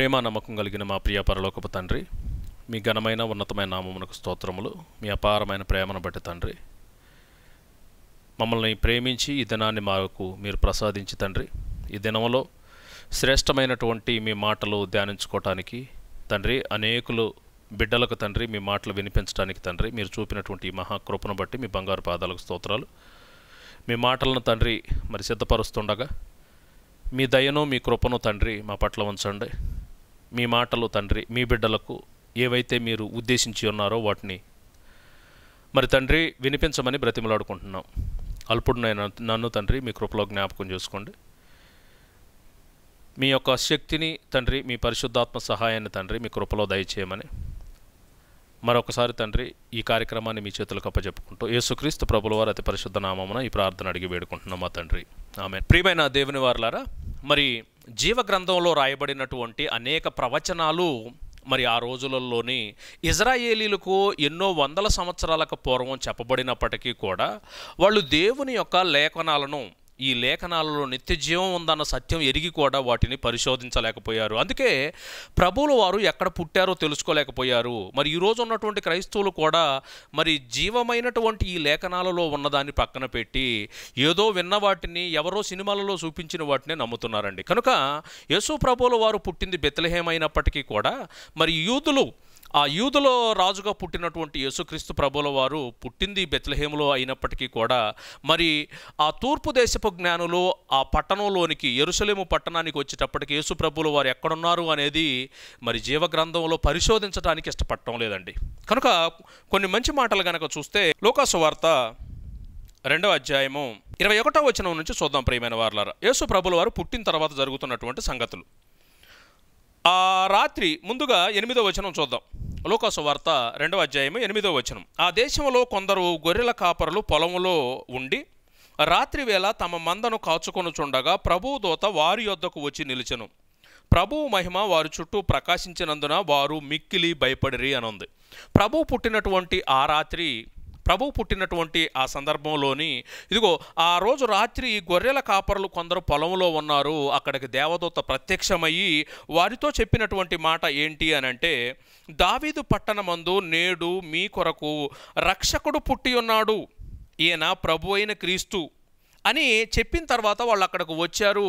ప్రేమ నమ్మకం కలిగిన మా ప్రియ పరలోకపు తండ్రి మీ ఘనమైన ఉన్నతమైన నామమునకు స్తోత్రములు మీ అపారమైన ప్రేమను బట్టి తండ్రి మమ్మల్ని ప్రేమించి ఈ దినాన్ని మాకు మీరు ప్రసాదించి తండ్రి ఈ దినంలో శ్రేష్టమైనటువంటి మీ మాటలు ధ్యానించుకోవటానికి తండ్రి అనేకులు బిడ్డలకు తండ్రి మీ మాటలు వినిపించడానికి తండ్రి మీరు చూపినటువంటి ఈ మహాకృపను బట్టి మీ బంగారు పాదాలకు స్తోత్రాలు మీ మాటలను తండ్రి మరి సిద్ధపరుస్తుండగా మీ దయను మీ కృపను తండ్రి మా పట్ల ఉంచండి మీ మాటలు తండ్రి మీ బిడ్డలకు ఏవైతే మీరు ఉద్దేశించి ఉన్నారో వాటిని మరి తండ్రి వినిపించమని బ్రతిమలాడుకుంటున్నాం అల్పుడు నేను నన్ను తండ్రి మీ కృపలో జ్ఞాపకం చేసుకోండి మీ యొక్క శక్తిని తండ్రి మీ పరిశుద్ధాత్మ సహాయాన్ని తండ్రి మీ కృపలో దయచేయమని మరొకసారి తండ్రి ఈ కార్యక్రమాన్ని మీ చేతులకు అప్పచెప్పుకుంటూ యేసుక్రీస్తు ప్రభుల వారు అతి పరిశుద్ధ నామమున ఈ ప్రార్థన అడిగి వేడుకుంటున్నాం మా తండ్రి ఆమె ప్రియమైన దేవుని వారులారా మరి జీవగ్రంథంలో రాయబడినటువంటి అనేక ప్రవచనాలు మరి ఆ రోజులలోని ఇజ్రాయేలీలకు ఎన్నో వందల సంవత్సరాలకు పూర్వం చెప్పబడినప్పటికీ కూడా వాళ్ళు దేవుని యొక్క లేఖనాలను ఈ లేఖనాలలో నిత్యజీవం ఉందన్న సత్యం ఎరిగి కూడా వాటిని పరిశోధించలేకపోయారు అందుకే ప్రభువుల వారు ఎక్కడ పుట్టారో తెలుసుకోలేకపోయారు మరి ఈరోజు ఉన్నటువంటి క్రైస్తవులు కూడా మరి జీవమైనటువంటి ఈ లేఖనాలలో ఉన్నదాన్ని పక్కన పెట్టి ఏదో విన్న వాటిని ఎవరో సినిమాలలో చూపించిన వాటినే నమ్ముతున్నారండి కనుక యేసు ప్రభువుల వారు పుట్టింది బెత్తలహేమైనప్పటికీ కూడా మరి యూదులు ఆ యూదులో రాజుగా పుట్టినటువంటి యేసుక్రీస్తు ప్రభుల వారు పుట్టింది బెత్లహేములో అయినప్పటికీ కూడా మరి ఆ తూర్పు దేశపు జ్ఞానులు ఆ పట్టణంలోనికి ఎరుసలేము పట్టణానికి వచ్చేటప్పటికి యేసు ప్రభుల వారు ఎక్కడున్నారు అనేది మరి జీవగ్రంథంలో పరిశోధించడానికి ఇష్టపడటం లేదండి కనుక కొన్ని మంచి మాటలు కనుక చూస్తే లోకాసు వార్త రెండవ అధ్యాయము ఇరవై ఒకటో వచనం నుంచి చూద్దాం ప్రియమైన వార్లారా యేసు ప్రభుల వారు పుట్టిన తర్వాత జరుగుతున్నటువంటి సంగతులు ఆ రాత్రి ముందుగా ఎనిమిదో వచనం చూద్దాం లోకాసు వార్త రెండవ అధ్యాయం ఎనిమిదో వచనం ఆ దేశంలో కొందరు గొర్రెల కాపరులు పొలంలో ఉండి రాత్రి వేళ తమ మందను కాచుకొనుచుండగా ప్రభువు దోత వారి యొద్దకు వచ్చి నిలిచెను ప్రభువు మహిమ వారి చుట్టూ ప్రకాశించినందున వారు మిక్కిలి భయపడిరి అనుంది ప్రభు పుట్టినటువంటి ఆ రాత్రి ప్రభువు పుట్టినటువంటి ఆ సందర్భంలోని ఇదిగో ఆ రోజు రాత్రి గొర్రెల కాపరులు కొందరు పొలంలో ఉన్నారు అక్కడికి దేవదూత ప్రత్యక్షమయ్యి వారితో చెప్పినటువంటి మాట ఏంటి అని అంటే దావీదు పట్టణమందు నేడు మీ కొరకు రక్షకుడు పుట్టి ఉన్నాడు ఈయన ప్రభు అయిన క్రీస్తు అని చెప్పిన తర్వాత వాళ్ళు అక్కడికి వచ్చారు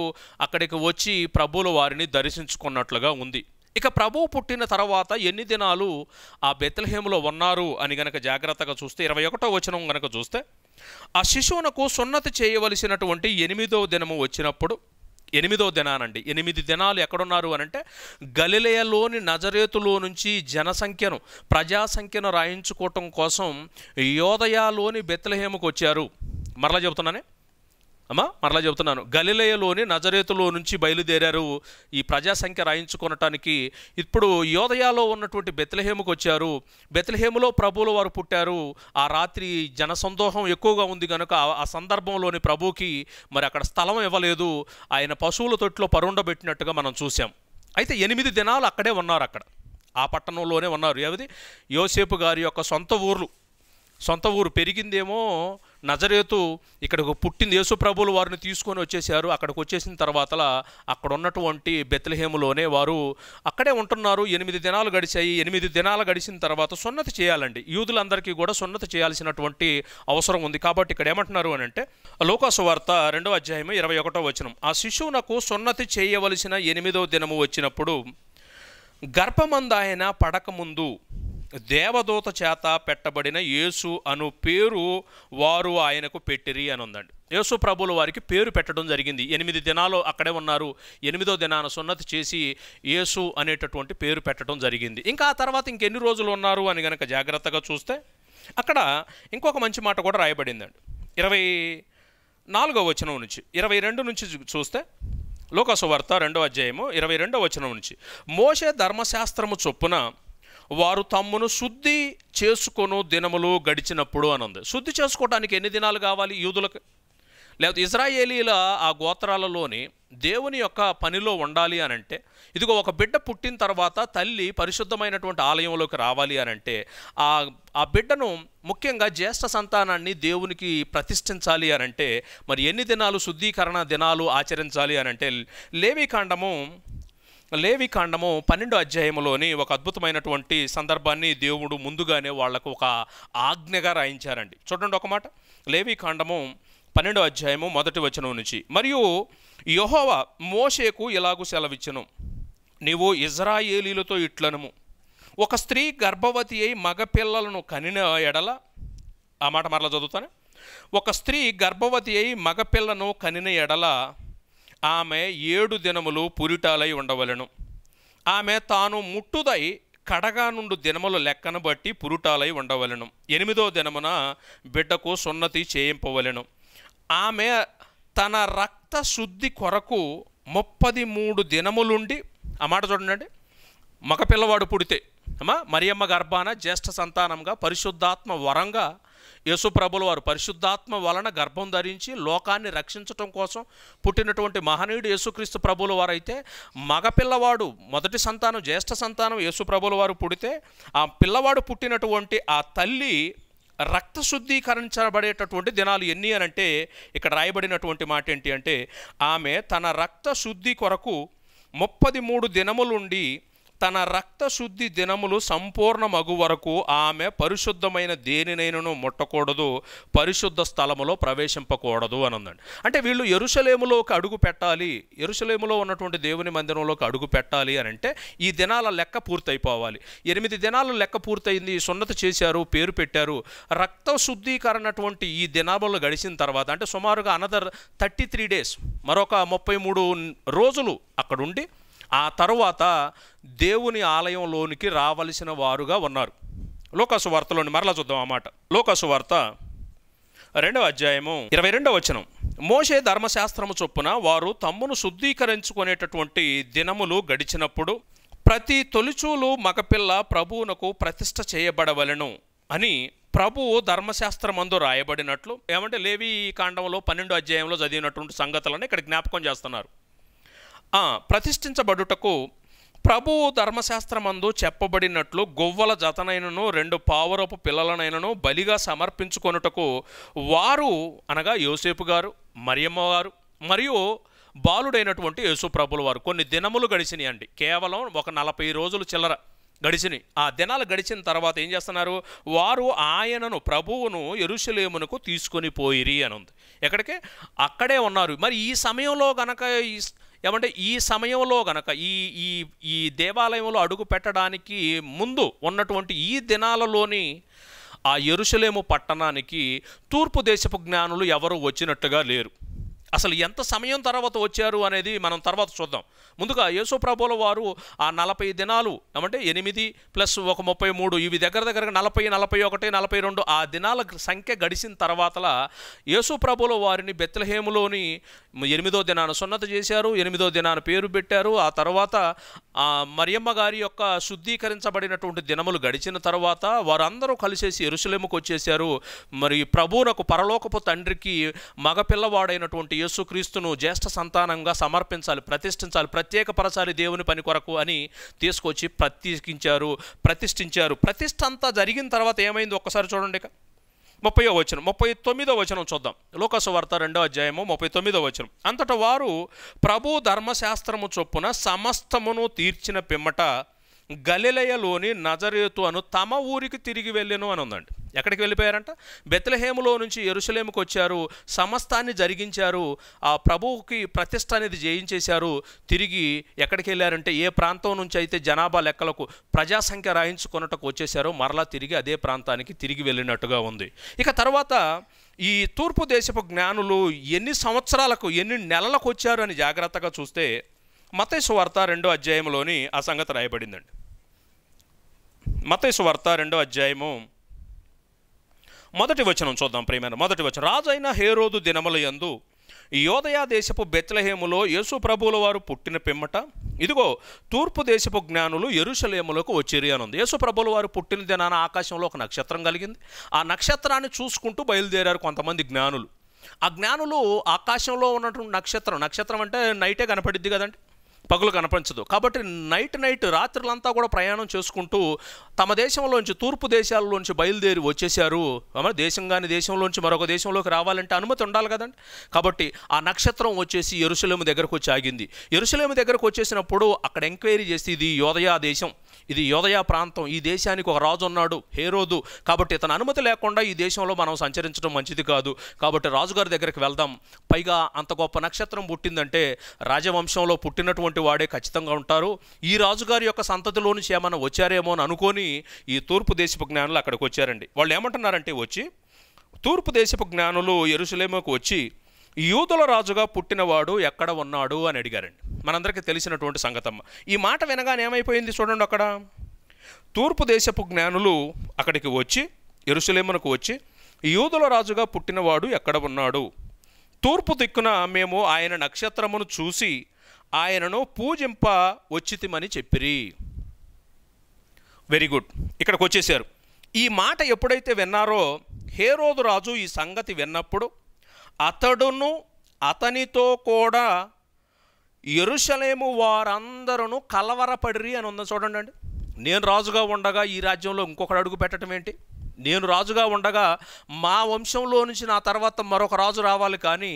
అక్కడికి వచ్చి ప్రభువులు వారిని దర్శించుకున్నట్లుగా ఉంది ఇక ప్రభువు పుట్టిన తర్వాత ఎన్ని దినాలు ఆ బెత్లహేములో ఉన్నారు అని గనక జాగ్రత్తగా చూస్తే ఇరవై ఒకటో వచనం గనక చూస్తే ఆ శిశువునకు సున్నతి చేయవలసినటువంటి ఎనిమిదో దినము వచ్చినప్పుడు ఎనిమిదో దినానండి ఎనిమిది దినాలు ఎక్కడున్నారు అని అంటే గలిలయలోని నజరేతులో నుంచి జనసంఖ్యను ప్రజాసంఖ్యను రాయించుకోవటం కోసం యోదయాలోని బెత్లహేముకు వచ్చారు మరలా చెబుతున్నానే అమ్మా మరలా చెబుతున్నాను గలిలయలోని నజరేతులో నుంచి బయలుదేరారు ఈ ప్రజాసంఖ్య రాయించుకొనటానికి ఇప్పుడు యోదయాలో ఉన్నటువంటి బెత్లహేముకు వచ్చారు బెత్లహేములో ప్రభువులు వారు పుట్టారు ఆ రాత్రి జనసందోహం ఎక్కువగా ఉంది కనుక ఆ సందర్భంలోని ప్రభుకి మరి అక్కడ స్థలం ఇవ్వలేదు ఆయన పశువుల తొట్టిలో పరుండబెట్టినట్టుగా మనం చూసాం అయితే ఎనిమిది దినాలు అక్కడే ఉన్నారు అక్కడ ఆ పట్టణంలోనే ఉన్నారు ఏమిది యోసేపు గారి యొక్క సొంత ఊర్లు సొంత ఊరు పెరిగిందేమో నజరేతు ఇక్కడికి పుట్టిన యేసు ప్రభువులు వారిని తీసుకొని వచ్చేసారు అక్కడికి వచ్చేసిన తర్వాత అక్కడ ఉన్నటువంటి బెత్లహేములోనే వారు అక్కడే ఉంటున్నారు ఎనిమిది దినాలు గడిచాయి ఎనిమిది దినాలు గడిచిన తర్వాత సున్నతి చేయాలండి యూదులందరికీ కూడా సున్నతి చేయాల్సినటువంటి అవసరం ఉంది కాబట్టి ఇక్కడ ఏమంటున్నారు అని అంటే లోకాసు వార్త రెండవ అధ్యాయం ఇరవై ఒకటో వచనం ఆ శిశువునకు సున్నతి చేయవలసిన ఎనిమిదో దినము వచ్చినప్పుడు గర్భమందాయన పడకముందు దేవదూత చేత పెట్టబడిన యేసు అను పేరు వారు ఆయనకు పెట్టిరి అని ఉందండి యేసు ప్రభులు వారికి పేరు పెట్టడం జరిగింది ఎనిమిది దినాలు అక్కడే ఉన్నారు ఎనిమిదో దినాన సున్నతి చేసి యేసు అనేటటువంటి పేరు పెట్టడం జరిగింది ఇంకా ఆ తర్వాత ఇంకెన్ని రోజులు ఉన్నారు అని గనక జాగ్రత్తగా చూస్తే అక్కడ ఇంకొక మంచి మాట కూడా రాయబడిందండి ఇరవై నాలుగో వచనం నుంచి ఇరవై రెండు నుంచి చూస్తే లోకసువార్త రెండో అధ్యాయము ఇరవై రెండో వచనం నుంచి మోసే ధర్మశాస్త్రము చొప్పున వారు తమ్మును శుద్ధి చేసుకొను దినములు గడిచినప్పుడు అని ఉంది శుద్ధి చేసుకోవటానికి ఎన్ని దినాలు కావాలి యూదులకు లేకపోతే ఇజ్రాయేలీల ఆ గోత్రాలలోని దేవుని యొక్క పనిలో ఉండాలి అని అంటే ఇదిగో ఒక బిడ్డ పుట్టిన తర్వాత తల్లి పరిశుద్ధమైనటువంటి ఆలయంలోకి రావాలి అని అంటే ఆ ఆ బిడ్డను ముఖ్యంగా జ్యేష్ఠ సంతానాన్ని దేవునికి ప్రతిష్ఠించాలి అని అంటే మరి ఎన్ని దినాలు శుద్ధీకరణ దినాలు ఆచరించాలి అని అంటే లేవికాండము లేవి కాండము పన్నెండు అధ్యాయంలోని ఒక అద్భుతమైనటువంటి సందర్భాన్ని దేవుడు ముందుగానే వాళ్లకు ఒక ఆజ్ఞగా రాయించారండి చూడండి ఒక మాట లేవి కాండము పన్నెండో అధ్యాయము మొదటి వచనం నుంచి మరియు యహోవ మోషేకు ఇలాగూ సెలవిచ్చను నీవు ఇజ్రాయేలీలతో ఇట్లనము ఒక స్త్రీ గర్భవతి అయి మగపిల్లలను కనిన ఎడల ఆ మాట మరలా చదువుతాను ఒక స్త్రీ గర్భవతి అయి మగపిల్లను కనిన ఎడల ఆమె ఏడు దినములు పురిటాలై ఉండవలను ఆమె తాను ముట్టుదై కడగా నుండి దినముల లెక్కను బట్టి పురుటాలై ఉండవలను ఎనిమిదో దినమున బిడ్డకు సున్నతి చేయింపవలను ఆమె తన రక్త శుద్ధి కొరకు ముప్పది మూడు దినములుండి ఆ మాట చూడండి మగపిల్లవాడు పుడితే అమ్మా మరియమ్మ గర్భాన జ్యేష్ఠ సంతానంగా పరిశుద్ధాత్మ వరంగా యేసుప్రభులు వారు పరిశుద్ధాత్మ వలన గర్భం ధరించి లోకాన్ని రక్షించటం కోసం పుట్టినటువంటి మహనీయుడు యేసుక్రీస్తు ప్రభుల వారైతే మగపిల్లవాడు మొదటి సంతానం జ్యేష్ఠ సంతానం యేసుప్రభుల వారు పుడితే ఆ పిల్లవాడు పుట్టినటువంటి ఆ తల్లి రక్త శుద్ధీకరించబడేటటువంటి దినాలు ఎన్ని అని అంటే ఇక్కడ రాయబడినటువంటి మాట ఏంటి అంటే ఆమె తన రక్త శుద్ధి కొరకు ముప్పది మూడు దినములుండి తన రక్త శుద్ధి దినములు మగు వరకు ఆమె పరిశుద్ధమైన దేనినైనను ముట్టకూడదు పరిశుద్ధ స్థలములో ప్రవేశింపకూడదు అని ఉందండి అంటే వీళ్ళు ఎరుసలేములోకి అడుగు పెట్టాలి ఎరుసలేములో ఉన్నటువంటి దేవుని మందిరంలోకి అడుగు పెట్టాలి అని అంటే ఈ దినాల లెక్క పూర్తయిపోవాలి ఎనిమిది దినాల లెక్క పూర్తయింది సున్నత చేశారు పేరు పెట్టారు రక్త ఈ దినాలు గడిచిన తర్వాత అంటే సుమారుగా అనదర్ థర్టీ త్రీ డేస్ మరొక ముప్పై మూడు రోజులు అక్కడుండి ఆ తరువాత దేవుని ఆలయంలోనికి రావలసిన వారుగా ఉన్నారు లోకసు వార్తలోని మరలా చూద్దాం అన్నమాట లోకసు వార్త రెండవ అధ్యాయము ఇరవై రెండవ వచనం మోషే ధర్మశాస్త్రము చొప్పున వారు తమ్మును శుద్ధీకరించుకునేటటువంటి దినములు గడిచినప్పుడు ప్రతి తొలిచూలు మగపిల్ల ప్రభువునకు ప్రతిష్ట చేయబడవలను అని ప్రభువు ధర్మశాస్త్రమందు రాయబడినట్లు ఏమంటే లేవి కాండంలో పన్నెండు అధ్యాయంలో చదివినటువంటి సంగతులను ఇక్కడ జ్ఞాపకం చేస్తున్నారు ప్రతిష్ఠించబడుటకు ప్రభువు ధర్మశాస్త్రమందు చెప్పబడినట్లు గొవ్వల జతనైనను రెండు పావురపు పిల్లలనైనను బలిగా సమర్పించుకొనుటకు వారు అనగా యోసేపు గారు మరియమ్మ గారు మరియు బాలుడైనటువంటి యేసు ప్రభుల వారు కొన్ని దినములు గడిచినాయి అండి కేవలం ఒక నలభై రోజులు చిల్లర గడిచినాయి ఆ దినాలు గడిచిన తర్వాత ఏం చేస్తున్నారు వారు ఆయనను ప్రభువును ఎరుసలేమునకు తీసుకొని పోయిరి అని ఉంది ఎక్కడికి అక్కడే ఉన్నారు మరి ఈ సమయంలో గనక ఈ ఏమంటే ఈ సమయంలో గనక ఈ ఈ ఈ దేవాలయంలో అడుగు పెట్టడానికి ముందు ఉన్నటువంటి ఈ దినాలలోని ఆ ఎరుసలేము పట్టణానికి తూర్పు దేశపు జ్ఞానులు ఎవరు వచ్చినట్టుగా లేరు అసలు ఎంత సమయం తర్వాత వచ్చారు అనేది మనం తర్వాత చూద్దాం ముందుగా యేసుప్రభుల వారు ఆ నలభై దినాలు ఏమంటే ఎనిమిది ప్లస్ ఒక ముప్పై మూడు ఇవి దగ్గర దగ్గర నలభై నలభై ఒకటి నలభై రెండు ఆ దినాల సంఖ్య గడిచిన తర్వాతలా యేసుప్రభుల వారిని బెత్లహేములోని ఎనిమిదో దినాన సున్నత చేశారు ఎనిమిదో దినాన పేరు పెట్టారు ఆ తర్వాత మరియమ్మ గారి యొక్క శుద్ధీకరించబడినటువంటి దినములు గడిచిన తర్వాత వారందరూ కలిసేసి ఎరుసలేముకు వచ్చేసారు మరి ప్రభువునకు పరలోకపు తండ్రికి మగపిల్లవాడైనటువంటి యేసుక్రీస్తును జ్యేష్ఠ సంతానంగా సమర్పించాలి ప్రతిష్ఠించాలి ప్రత్యేకపరచాలి దేవుని పని కొరకు అని తీసుకొచ్చి ప్రత్యేకించారు ప్రతిష్ఠించారు ప్రతిష్ఠ అంతా జరిగిన తర్వాత ఏమైంది ఒక్కసారి చూడండి ఇక ముప్పై వచనం ముప్పై తొమ్మిదో వచనం చూద్దాం లోకసు వార్త రెండో అధ్యాయము ముప్పై తొమ్మిదో వచనం అంతట వారు ప్రభు ధర్మశాస్త్రము చొప్పున సమస్తమును తీర్చిన పిమ్మట గలిలయలోని నజరేతు అను తమ ఊరికి తిరిగి వెళ్ళెను అని ఉందండి ఎక్కడికి వెళ్ళిపోయారంట బెత్లహేములో నుంచి ఎరుసలేముకి వచ్చారు సమస్తాన్ని జరిగించారు ఆ ప్రభువుకి ప్రతిష్ట అనేది జయించేశారు తిరిగి ఎక్కడికి వెళ్ళారంటే ఏ ప్రాంతం నుంచి అయితే జనాభా లెక్కలకు ప్రజాసంఖ్య రాయించుకున్నట్టుకు వచ్చేసారో మరలా తిరిగి అదే ప్రాంతానికి తిరిగి వెళ్ళినట్టుగా ఉంది ఇక తర్వాత ఈ తూర్పు దేశపు జ్ఞానులు ఎన్ని సంవత్సరాలకు ఎన్ని నెలలకు వచ్చారు అని జాగ్రత్తగా చూస్తే మతేసు వార్త రెండో అధ్యాయంలోని ఆ సంగతి రాయబడిందండి మతేసు వార్త రెండో అధ్యాయము మొదటి వచనం చూద్దాం ప్రేమైన మొదటి వచనం రాజైన హేరోదు దినముల యందు యోదయా దేశపు బెత్లహేములో యేసు ప్రభువుల వారు పుట్టిన పిమ్మట ఇదిగో తూర్పు దేశపు జ్ఞానులు ఎరుసలేములకు వచ్చిరి అని ఉంది యేసు ప్రభుల వారు పుట్టిన దినాన ఆకాశంలో ఒక నక్షత్రం కలిగింది ఆ నక్షత్రాన్ని చూసుకుంటూ బయలుదేరారు కొంతమంది జ్ఞానులు ఆ జ్ఞానులు ఆకాశంలో ఉన్నటువంటి నక్షత్రం నక్షత్రం అంటే నైటే కనపడిద్ది కదండి పగులు కనపంచదు కాబట్టి నైట్ నైట్ రాత్రులంతా కూడా ప్రయాణం చేసుకుంటూ తమ దేశంలోంచి తూర్పు దేశాలలోంచి బయలుదేరి వచ్చేసారు దేశం కాని దేశంలోంచి మరొక దేశంలోకి రావాలంటే అనుమతి ఉండాలి కదండి కాబట్టి ఆ నక్షత్రం వచ్చేసి ఎరుసలేము దగ్గరకు వచ్చి ఆగింది ఎరుసలేము దగ్గరకు వచ్చేసినప్పుడు అక్కడ ఎంక్వైరీ చేసి ఇది యోదయా దేశం ఇది యోదయ ప్రాంతం ఈ దేశానికి ఒక రాజు ఉన్నాడు హేరోదు కాబట్టి ఇతను అనుమతి లేకుండా ఈ దేశంలో మనం సంచరించడం మంచిది కాదు కాబట్టి రాజుగారి దగ్గరికి వెళ్దాం పైగా అంత గొప్ప నక్షత్రం పుట్టిందంటే రాజవంశంలో పుట్టినటువంటి వాడే ఖచ్చితంగా ఉంటారు ఈ రాజుగారి యొక్క సంతతిలో నుంచి ఏమైనా వచ్చారేమో అని అనుకొని ఈ తూర్పు దేశపు జ్ఞానులు అక్కడికి వచ్చారండి వాళ్ళు ఏమంటున్నారంటే వచ్చి తూర్పు దేశపు జ్ఞానులు ఎరుసలేమకు వచ్చి యూదుల రాజుగా పుట్టినవాడు ఎక్కడ ఉన్నాడు అని అడిగారండి మనందరికీ తెలిసినటువంటి సంగతమ్మ ఈ మాట వినగానే ఏమైపోయింది చూడండి అక్కడ తూర్పు దేశపు జ్ఞానులు అక్కడికి వచ్చి ఎరుసలేమునకు వచ్చి యూదుల రాజుగా పుట్టినవాడు ఎక్కడ ఉన్నాడు తూర్పు దిక్కున మేము ఆయన నక్షత్రమును చూసి ఆయనను పూజింప వచ్చితిమని చెప్పిరి వెరీ గుడ్ ఇక్కడికి వచ్చేసారు ఈ మాట ఎప్పుడైతే విన్నారో హేరోదు రాజు ఈ సంగతి విన్నప్పుడు అతడును అతనితో కూడా ఎరుషలేము వారందరూ కలవరపడిరి అని ఉంది చూడండి అండి నేను రాజుగా ఉండగా ఈ రాజ్యంలో ఇంకొకటి అడుగు పెట్టడం ఏంటి నేను రాజుగా ఉండగా మా వంశంలో నుంచి నా తర్వాత మరొక రాజు రావాలి కానీ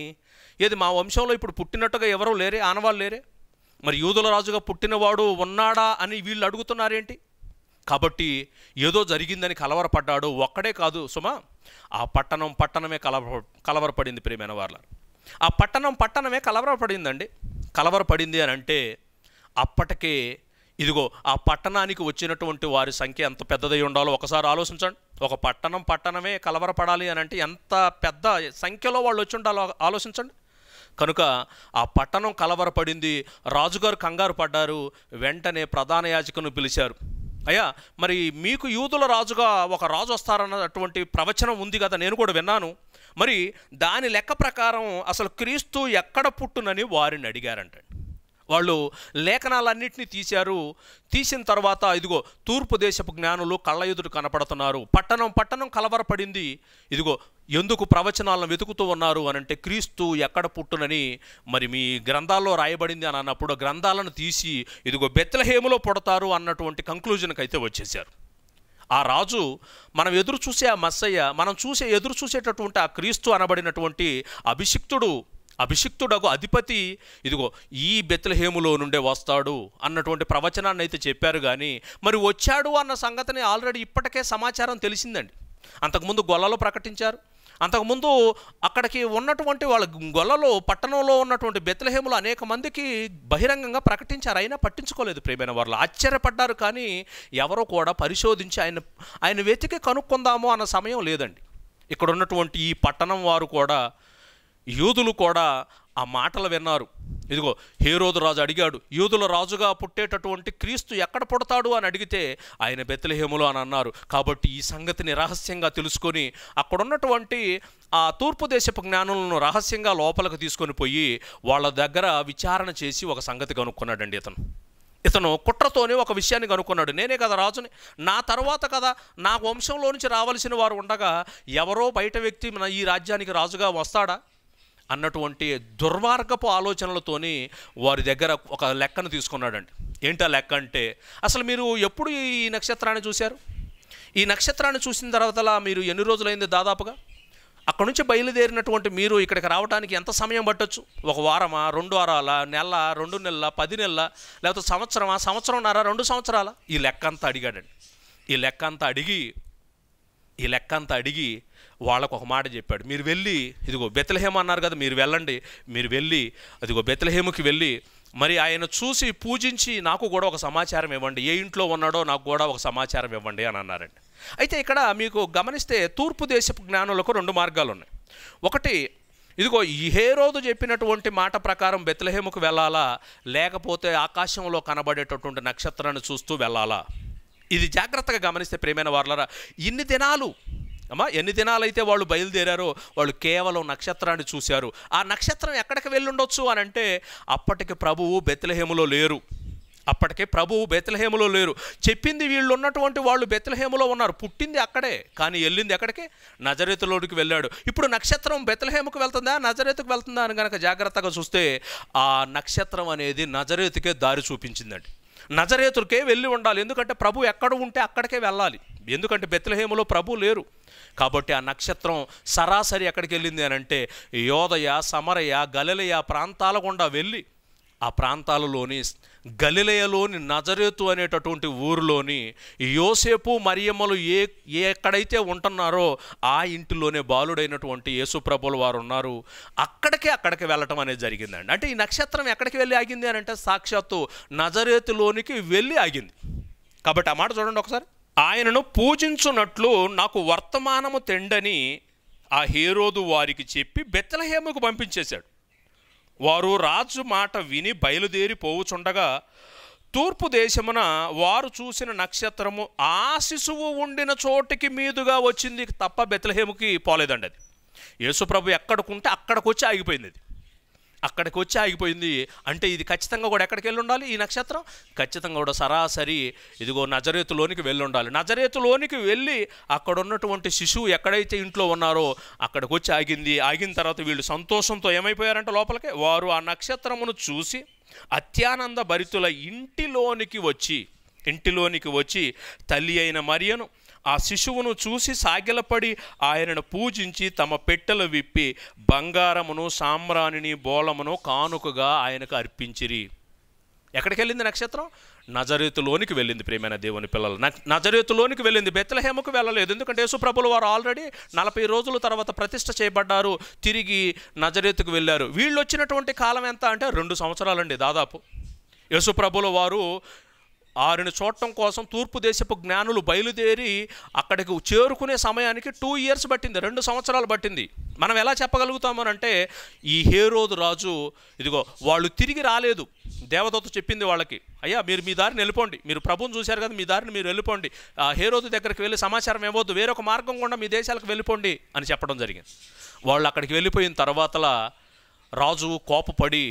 ఏది మా వంశంలో ఇప్పుడు పుట్టినట్టుగా ఎవరూ లేరే ఆనవాళ్ళు లేరే మరి యూదుల రాజుగా పుట్టినవాడు ఉన్నాడా అని వీళ్ళు అడుగుతున్నారేంటి కాబట్టి ఏదో జరిగిందని కలవరపడ్డాడు ఒక్కడే కాదు సుమ ఆ పట్టణం పట్టణమే కలవ కలవరపడింది ప్రేమైన వాళ్ళ ఆ పట్టణం పట్టణమే కలవరపడిందండి కలవరపడింది అని అంటే అప్పటికే ఇదిగో ఆ పట్టణానికి వచ్చినటువంటి వారి సంఖ్య ఎంత పెద్దదై ఉండాలో ఒకసారి ఆలోచించండి ఒక పట్టణం పట్టణమే కలవరపడాలి అని అంటే ఎంత పెద్ద సంఖ్యలో వాళ్ళు వచ్చి ఉండాలో ఆలోచించండి కనుక ఆ పట్టణం కలవరపడింది రాజుగారు కంగారు పడ్డారు వెంటనే ప్రధాన యాజకును పిలిచారు అయ్యా మరి మీకు యూదుల రాజుగా ఒక రాజు వస్తారన్నటువంటి ప్రవచనం ఉంది కదా నేను కూడా విన్నాను మరి దాని లెక్క ప్రకారం అసలు క్రీస్తు ఎక్కడ పుట్టునని వారిని అడిగారంటండి వాళ్ళు లేఖనాలన్నింటినీ తీశారు తీసిన తర్వాత ఇదిగో తూర్పు దేశపు జ్ఞానులు కళ్ళ ఎదురు కనపడుతున్నారు పట్టణం పట్టణం కలవరపడింది ఇదిగో ఎందుకు ప్రవచనాలను వెతుకుతూ ఉన్నారు అని అంటే క్రీస్తు ఎక్కడ పుట్టునని మరి మీ గ్రంథాల్లో రాయబడింది అని అన్నప్పుడు గ్రంథాలను తీసి ఇదిగో బెత్తలహేములో పుడతారు అన్నటువంటి కంక్లూజన్కి అయితే వచ్చేసారు ఆ రాజు మనం ఎదురు చూసే ఆ మస్సయ్య మనం చూసే ఎదురు చూసేటటువంటి ఆ క్రీస్తు అనబడినటువంటి అభిషిక్తుడు అభిషిక్తుడకు అధిపతి ఇదిగో ఈ బెత్లహేములో నుండే వస్తాడు అన్నటువంటి ప్రవచనాన్ని అయితే చెప్పారు కానీ మరి వచ్చాడు అన్న సంగతిని ఆల్రెడీ ఇప్పటికే సమాచారం తెలిసిందండి అంతకుముందు గొల్లలో ప్రకటించారు అంతకుముందు అక్కడికి ఉన్నటువంటి వాళ్ళ గొల్లలో పట్టణంలో ఉన్నటువంటి బెత్లహేములు అనేక మందికి బహిరంగంగా ప్రకటించారు అయినా పట్టించుకోలేదు ప్రేమైన వాళ్ళు ఆశ్చర్యపడ్డారు కానీ ఎవరో కూడా పరిశోధించి ఆయన ఆయన వెతికి కనుక్కుందాము అన్న సమయం లేదండి ఇక్కడ ఉన్నటువంటి ఈ పట్టణం వారు కూడా యూదులు కూడా ఆ మాటలు విన్నారు ఇదిగో హేరోదు రాజు అడిగాడు యూదుల రాజుగా పుట్టేటటువంటి క్రీస్తు ఎక్కడ పుడతాడు అని అడిగితే ఆయన బెత్తలహేములు అని అన్నారు కాబట్టి ఈ సంగతిని రహస్యంగా తెలుసుకొని అక్కడున్నటువంటి ఆ తూర్పు దేశపు జ్ఞానులను రహస్యంగా లోపలికి తీసుకొని పోయి వాళ్ళ దగ్గర విచారణ చేసి ఒక సంగతి కనుక్కున్నాడండి ఇతను ఇతను కుట్రతోనే ఒక విషయాన్ని కనుక్కున్నాడు నేనే కదా రాజుని నా తర్వాత కదా నా వంశంలో నుంచి రావాల్సిన వారు ఉండగా ఎవరో బయట వ్యక్తి ఈ రాజ్యానికి రాజుగా వస్తాడా అన్నటువంటి దుర్మార్గపు ఆలోచనలతోని వారి దగ్గర ఒక లెక్కను తీసుకున్నాడండి ఏంటా లెక్క అంటే అసలు మీరు ఎప్పుడు ఈ నక్షత్రాన్ని చూశారు ఈ నక్షత్రాన్ని చూసిన తర్వాత మీరు ఎన్ని రోజులైంది దాదాపుగా అక్కడ నుంచి బయలుదేరినటువంటి మీరు ఇక్కడికి రావడానికి ఎంత సమయం పట్టొచ్చు ఒక వారమా రెండు వారాల నెల రెండు నెలల పది నెలల లేకపోతే సంవత్సరమా సంవత్సరంన్నర రెండు సంవత్సరాల ఈ లెక్క అంతా అడిగాడండి ఈ లెక్క అంతా అడిగి ఈ లెక్క అంతా అడిగి వాళ్ళకు ఒక మాట చెప్పాడు మీరు వెళ్ళి ఇదిగో బెత్తలహేమ అన్నారు కదా మీరు వెళ్ళండి మీరు వెళ్ళి అదిగో బెత్తలహేముకి వెళ్ళి మరి ఆయన చూసి పూజించి నాకు కూడా ఒక సమాచారం ఇవ్వండి ఏ ఇంట్లో ఉన్నాడో నాకు కూడా ఒక సమాచారం ఇవ్వండి అని అన్నారండి అయితే ఇక్కడ మీకు గమనిస్తే తూర్పు దేశపు జ్ఞానులకు రెండు మార్గాలు ఉన్నాయి ఒకటి ఇదిగో ఏ రోజు చెప్పినటువంటి మాట ప్రకారం బెత్లహేముకు వెళ్ళాలా లేకపోతే ఆకాశంలో కనబడేటటువంటి నక్షత్రాన్ని చూస్తూ వెళ్ళాలా ఇది జాగ్రత్తగా గమనిస్తే ప్రేమైన వార్లరా ఇన్ని దినాలు అమ్మా ఎన్ని దినాలైతే వాళ్ళు బయలుదేరారో వాళ్ళు కేవలం నక్షత్రాన్ని చూశారు ఆ నక్షత్రం ఎక్కడికి వెళ్ళుండొచ్చు అని అంటే అప్పటికి ప్రభువు బెత్తలహేములో లేరు అప్పటికే ప్రభువు బెత్లహేములో లేరు చెప్పింది వీళ్ళు ఉన్నటువంటి వాళ్ళు బెత్తలహేములో ఉన్నారు పుట్టింది అక్కడే కానీ వెళ్ళింది ఎక్కడికి నజరేతులోకి వెళ్ళాడు ఇప్పుడు నక్షత్రం బెత్తలహేముకు వెళ్తుందా నజరేతుకు వెళ్తుందా అని కనుక జాగ్రత్తగా చూస్తే ఆ నక్షత్రం అనేది నజరేతుకే దారి చూపించిందండి నజరేతులకే వెళ్ళి ఉండాలి ఎందుకంటే ప్రభు ఎక్కడ ఉంటే అక్కడికే వెళ్ళాలి ఎందుకంటే బెత్లహేములో ప్రభు లేరు కాబట్టి ఆ నక్షత్రం సరాసరి ఎక్కడికి వెళ్ళింది అని అంటే యోదయ సమరయ గలలయ ప్రాంతాల గుండా వెళ్ళి ఆ ప్రాంతాలలోని గలిలయలోని నజరేతు అనేటటువంటి ఊరిలోని యోసేపు మరియమ్మలు ఏ ఎక్కడైతే ఉంటున్నారో ఆ ఇంటిలోనే బాలుడైనటువంటి యేసుప్రభులు వారు ఉన్నారు అక్కడికే అక్కడికి వెళ్ళటం అనేది జరిగిందండి అంటే ఈ నక్షత్రం ఎక్కడికి వెళ్ళి ఆగింది అని అంటే సాక్షాత్తు నజరేతులోనికి వెళ్ళి ఆగింది కాబట్టి ఆ మాట చూడండి ఒకసారి ఆయనను పూజించున్నట్లు నాకు వర్తమానము తెండని ఆ హేరోదు వారికి చెప్పి బెత్తలహేముకు పంపించేశాడు వారు రాజు మాట విని బయలుదేరి పోవుచుండగా తూర్పు దేశమున వారు చూసిన నక్షత్రము ఆ శిశువు ఉండిన చోటికి మీదుగా వచ్చింది తప్ప బెత్తలహేముకి పోలేదండి అది యేసుప్రభు ఎక్కడికి ఉంటే అక్కడికి వచ్చి ఆగిపోయింది అది అక్కడికి వచ్చి ఆగిపోయింది అంటే ఇది ఖచ్చితంగా కూడా ఎక్కడికి వెళ్ళి ఉండాలి ఈ నక్షత్రం ఖచ్చితంగా కూడా సరాసరి ఇదిగో నజరేతులోనికి వెళ్ళి ఉండాలి నజరేతులోనికి వెళ్ళి అక్కడ ఉన్నటువంటి శిశువు ఎక్కడైతే ఇంట్లో ఉన్నారో అక్కడికి వచ్చి ఆగింది ఆగిన తర్వాత వీళ్ళు సంతోషంతో ఏమైపోయారంటే లోపలికి వారు ఆ నక్షత్రమును చూసి అత్యానంద భరితుల ఇంటిలోనికి వచ్చి ఇంటిలోనికి వచ్చి తల్లి అయిన మరియను ఆ శిశువును చూసి సాగిలపడి ఆయనను పూజించి తమ పెట్టెలు విప్పి బంగారమును సామ్రాణిని బోళమును కానుకగా ఆయనకు అర్పించిరి ఎక్కడికి వెళ్ళింది నక్షత్రం నజరేతులోనికి వెళ్ళింది ప్రేమైన దేవుని పిల్లలు నజరేతులోనికి వెళ్ళింది బెత్తలహేమకు వెళ్ళలేదు ఎందుకంటే యేసుప్రభులు వారు ఆల్రెడీ నలభై రోజుల తర్వాత ప్రతిష్ట చేయబడ్డారు తిరిగి నజరేతుకు వెళ్ళారు వీళ్ళు వచ్చినటువంటి కాలం ఎంత అంటే రెండు సంవత్సరాలండి దాదాపు యేసుప్రభుల వారు ఆరుని చూడటం కోసం తూర్పు దేశపు జ్ఞానులు బయలుదేరి అక్కడికి చేరుకునే సమయానికి టూ ఇయర్స్ పట్టింది రెండు సంవత్సరాలు పట్టింది మనం ఎలా చెప్పగలుగుతామనంటే ఈ హేరోదు రాజు ఇదిగో వాళ్ళు తిరిగి రాలేదు దేవదత్త చెప్పింది వాళ్ళకి అయ్యా మీరు మీ దారిని వెళ్ళిపోండి మీరు ప్రభుని చూశారు కదా మీ దారిని మీరు వెళ్ళిపోండి ఆ హేరోదు దగ్గరికి వెళ్ళి సమాచారం ఇవ్వద్దు వేరొక మార్గం కూడా మీ దేశాలకు వెళ్ళిపోండి అని చెప్పడం జరిగింది వాళ్ళు అక్కడికి వెళ్ళిపోయిన తర్వాతలా రాజు కోపపడి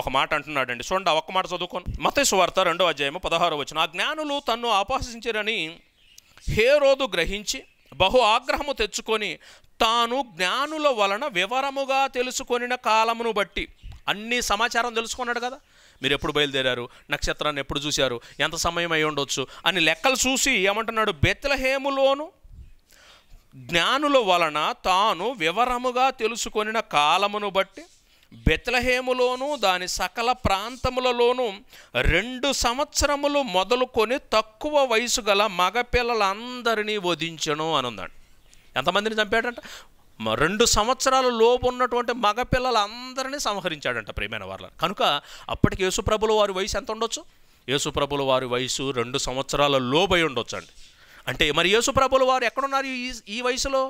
ఒక మాట అంటున్నాడండి చూడండి ఒక్క మాట చదువుకోను మతేసు వార్త రెండో అధ్యాయము పదహారో వచ్చిన ఆ జ్ఞానులు తన్ను ఆపాసించరని హేరోదు గ్రహించి బహు ఆగ్రహము తెచ్చుకొని తాను జ్ఞానుల వలన వివరముగా తెలుసుకొనిన కాలమును బట్టి అన్ని సమాచారం తెలుసుకున్నాడు కదా మీరు ఎప్పుడు బయలుదేరారు నక్షత్రాన్ని ఎప్పుడు చూశారు ఎంత సమయం అయి ఉండొచ్చు అని లెక్కలు చూసి ఏమంటున్నాడు బెత్తలహేములోను జ్ఞానుల వలన తాను వివరముగా తెలుసుకొనిన కాలమును బట్టి బెత్లహేములోను దాని సకల ప్రాంతములలోనూ రెండు సంవత్సరములు మొదలుకొని తక్కువ వయసు గల మగపిల్లలందరినీ వధించను అనుందండి ఎంతమందిని చంపాడంట రెండు సంవత్సరాల లోపు ఉన్నటువంటి మగపిల్లలందరినీ సంహరించాడంట ప్రేమైన వాళ్ళ కనుక అప్పటికి యేసుప్రభుల వారి వయసు ఎంత ఉండొచ్చు యేసుప్రభుల వారి వయసు రెండు సంవత్సరాల లోబై ఉండొచ్చండి అంటే మరి యేసు ప్రభులు వారు ఎక్కడున్నారు ఈ ఈ వయసులో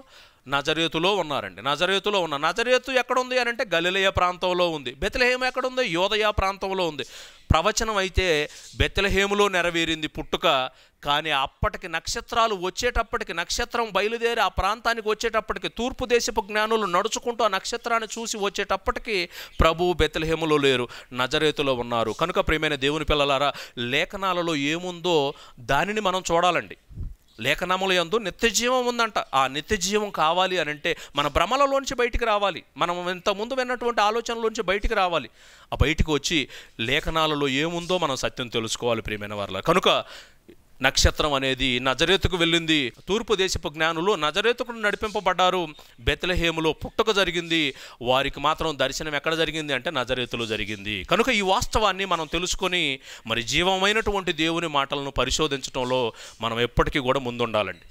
నజరేతులో ఉన్నారండి నజరేతులో ఉన్న నజరేతు ఎక్కడుంది అని అంటే గలిలయ ప్రాంతంలో ఉంది బెత్లహేమ ఎక్కడుంది యోదయ ప్రాంతంలో ఉంది ప్రవచనం అయితే బెతలహేములో నెరవేరింది పుట్టుక కానీ అప్పటికి నక్షత్రాలు వచ్చేటప్పటికి నక్షత్రం బయలుదేరి ఆ ప్రాంతానికి వచ్చేటప్పటికి తూర్పు దేశపు జ్ఞానులు నడుచుకుంటూ ఆ నక్షత్రాన్ని చూసి వచ్చేటప్పటికి ప్రభువు బెత్తలహేములో లేరు నజరేతులో ఉన్నారు కనుక ప్రియమైన దేవుని పిల్లలారా లేఖనాలలో ఏముందో దానిని మనం చూడాలండి లేఖనముల యందు నిత్యజీవం ఉందంట ఆ నిత్యజీవం కావాలి అని అంటే మన భ్రమలలోంచి బయటికి రావాలి మనం ఇంతకుముందు విన్నటువంటి ఆలోచనలోంచి బయటికి రావాలి ఆ బయటికి వచ్చి లేఖనాలలో ఏముందో మనం సత్యం తెలుసుకోవాలి ప్రియమైన వారిలో కనుక నక్షత్రం అనేది నజరేతుకు వెళ్ళింది తూర్పు దేశపు జ్ఞానులు నజరేతుకు నడిపింపబడ్డారు బెతలహేములో పుట్టుక జరిగింది వారికి మాత్రం దర్శనం ఎక్కడ జరిగింది అంటే నజరేతులు జరిగింది కనుక ఈ వాస్తవాన్ని మనం తెలుసుకొని మరి జీవమైనటువంటి దేవుని మాటలను పరిశోధించడంలో మనం ఎప్పటికీ కూడా ముందుండాలండి